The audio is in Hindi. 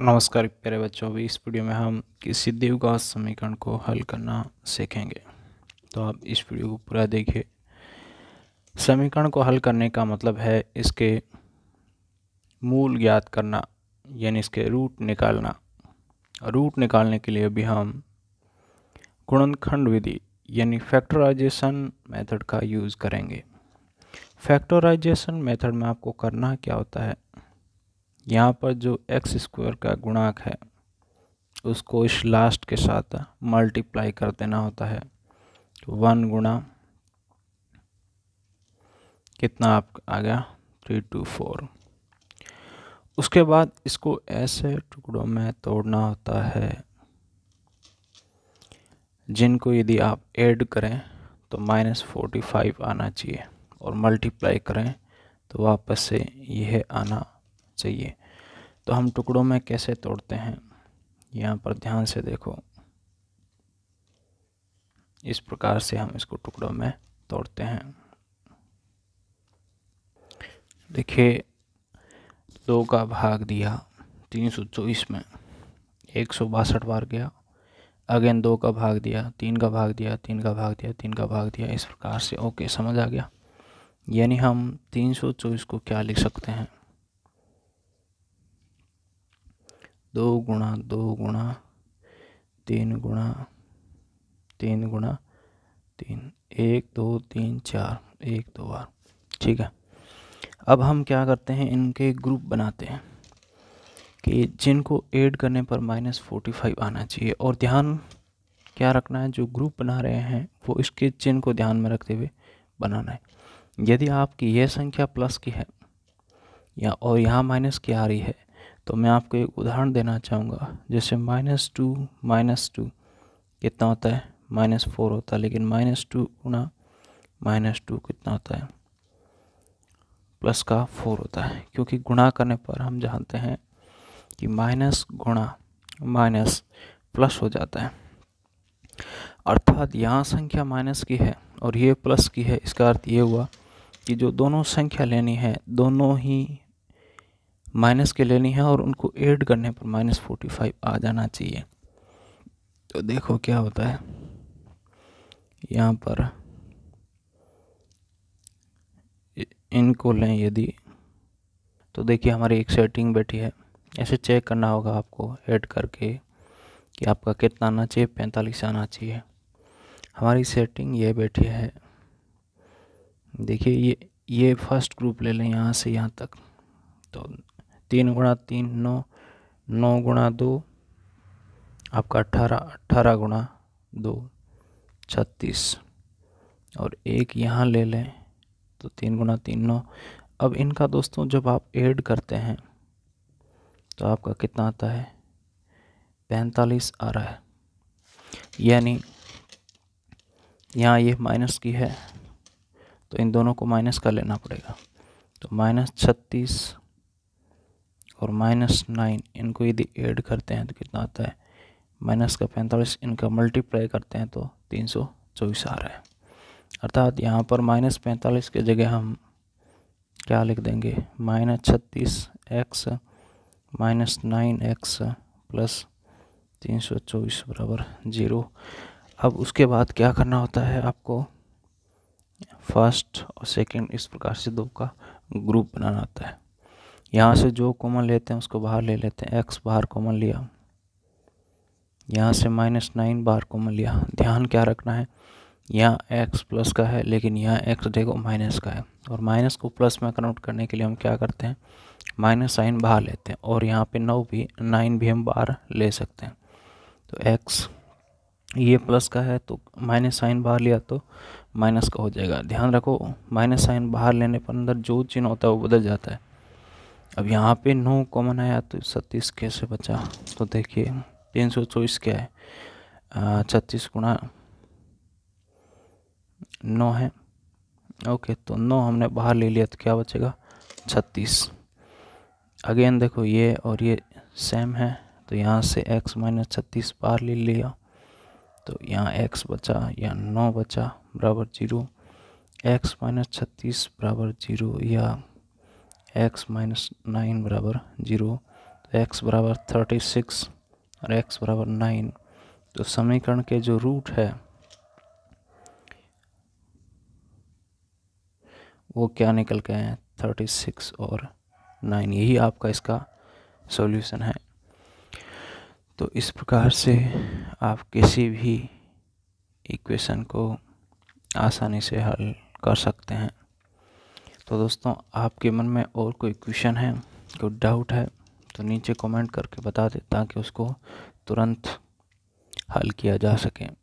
नमस्कार प्यारे बच्चों अभी इस वीडियो में हम किसी देवघात समीकरण को हल करना सीखेंगे तो आप इस वीडियो को पूरा देखिए समीकरण को हल करने का मतलब है इसके मूल ज्ञात करना यानी इसके रूट निकालना रूट निकालने के लिए अभी हम गुणनखंड विधि यानी फैक्टराइजेशन मेथड का यूज़ करेंगे फैक्टराइजेशन मेथड में आपको करना क्या होता है यहाँ पर जो एक्स स्क्वायर का गुणाक है उसको इस लास्ट के साथ मल्टीप्लाई कर देना होता है वन तो गुणा कितना आप आ गया थ्री टू फोर उसके बाद इसको ऐसे टुकड़ों में तोड़ना होता है जिनको यदि आप ऐड करें तो माइनस फोर्टी फाइव आना चाहिए और मल्टीप्लाई करें तो वापस से यह आना चाहिए तो हम टुकड़ों में कैसे तोड़ते हैं यहाँ पर ध्यान से देखो इस प्रकार से हम इसको टुकड़ों में तोड़ते हैं देखिए दो का भाग दिया तीन सौ चौबीस में एक सौ बासठ बार गया अगेन दो का भाग दिया तीन का भाग दिया तीन का भाग दिया तीन का भाग दिया इस प्रकार से ओके समझ आ गया यानी हम तीन सौ चौबीस को क्या लिख सकते हैं दो गुणा दो गुणा तीन गुणा तीन गुणा तीन एक दो तीन चार एक दो बार ठीक है अब हम क्या करते हैं इनके ग्रुप बनाते हैं कि जिनको ऐड करने पर माइनस फोर्टी फाइव आना चाहिए और ध्यान क्या रखना है जो ग्रुप बना रहे हैं वो इसके चिन्ह को ध्यान में रखते हुए बनाना है यदि आपकी यह संख्या प्लस की है या और यहाँ माइनस की आ रही है तो मैं आपको एक उदाहरण देना चाहूँगा जैसे माइनस टू माइनस टू कितना होता है माइनस फोर होता है लेकिन माइनस टू गुना माइनस टू कितना होता है प्लस का फोर होता है क्योंकि गुणा करने पर हम जानते हैं कि माइनस गुणा माइनस प्लस हो जाता है अर्थात यहाँ संख्या माइनस की है और ये प्लस की है इसका अर्थ ये हुआ कि जो दोनों संख्या लेनी है दोनों ही माइनस के लेनी है और उनको ऐड करने पर माइनस फोर्टी फाइव आ जाना चाहिए तो देखो क्या होता है यहाँ पर इनको लें यदि तो देखिए हमारी एक सेटिंग बैठी है ऐसे चेक करना होगा आपको ऐड करके कि आपका कितना आना चाहिए पैंतालीस आना चाहिए हमारी सेटिंग ये बैठी है देखिए ये ये फर्स्ट ग्रुप ले लें यहाँ से यहाँ तक तो तीन गुणा तीन नौ नौ गुणा दो आपका अट्ठारह अट्ठारह गुणा दो छत्तीस और एक यहाँ ले लें तो तीन गुणा तीन नौ अब इनका दोस्तों जब आप ऐड करते हैं तो आपका कितना आता है पैंतालीस आ रहा है यानी यहाँ ये माइनस की है तो इन दोनों को माइनस कर लेना पड़ेगा तो माइनस छत्तीस और माइनस नाइन इनको यदि ऐड करते हैं तो कितना आता है माइनस का पैंतालीस इनका मल्टीप्लाई करते हैं तो तीन सौ चौबीस आ रहा है अर्थात यहाँ पर माइनस पैंतालीस की जगह हम क्या लिख देंगे माइनस छत्तीस x minus nine x plus तीन सौ चौबीस बराबर ज़ीरो अब उसके बाद क्या करना होता है आपको फर्स्ट और सेकंड इस प्रकार से दो का ग्रुप बनाना होता है यहाँ से जो कॉमन लेते हैं उसको बाहर ले लेते हैं एक्स बाहर कॉमन लिया यहाँ से माइनस नाइन बाहर कॉमन लिया ध्यान क्या रखना है यहाँ एक्स प्लस का है लेकिन यहाँ एक्स देखो माइनस का है और माइनस को प्लस में कन्वर्ट करने के लिए हम क्या करते हैं माइनस साइन बाहर लेते हैं और यहाँ पे नौ भी नाइन भी हम बाहर ले सकते हैं तो एक्स ये प्लस का है तो माइनस साइन बाहर लिया तो माइनस का हो जाएगा ध्यान रखो माइनस साइन बाहर लेने पर अंदर जो चिन्ह होता है वो बदल जाता है अब यहाँ पे नौ कॉमन आया तो छत्तीस कैसे बचा तो देखिए तीन सौ चौबीस क्या है छत्तीस गुणा नौ है ओके तो नौ हमने बाहर ले लिया तो क्या बचेगा छत्तीस अगेन देखो ये और ये सेम है तो यहाँ से x माइनस छत्तीस बाहर ले लिया तो यहाँ x बचा या नौ बचा बराबर जीरो एक्स माइनस छत्तीस बराबर जीरो या एक्स माइनस नाइन बराबर जीरो तो एक्स बराबर थर्टी सिक्स और एक्स बराबर नाइन तो समीकरण के जो रूट है वो क्या निकल के हैं थर्टी सिक्स और नाइन यही आपका इसका सॉल्यूशन है तो इस प्रकार से आप किसी भी इक्वेशन को आसानी से हल कर सकते हैं तो दोस्तों आपके मन में और कोई क्वेश्चन है कोई डाउट है तो नीचे कमेंट करके बता दें ताकि उसको तुरंत हल किया जा सके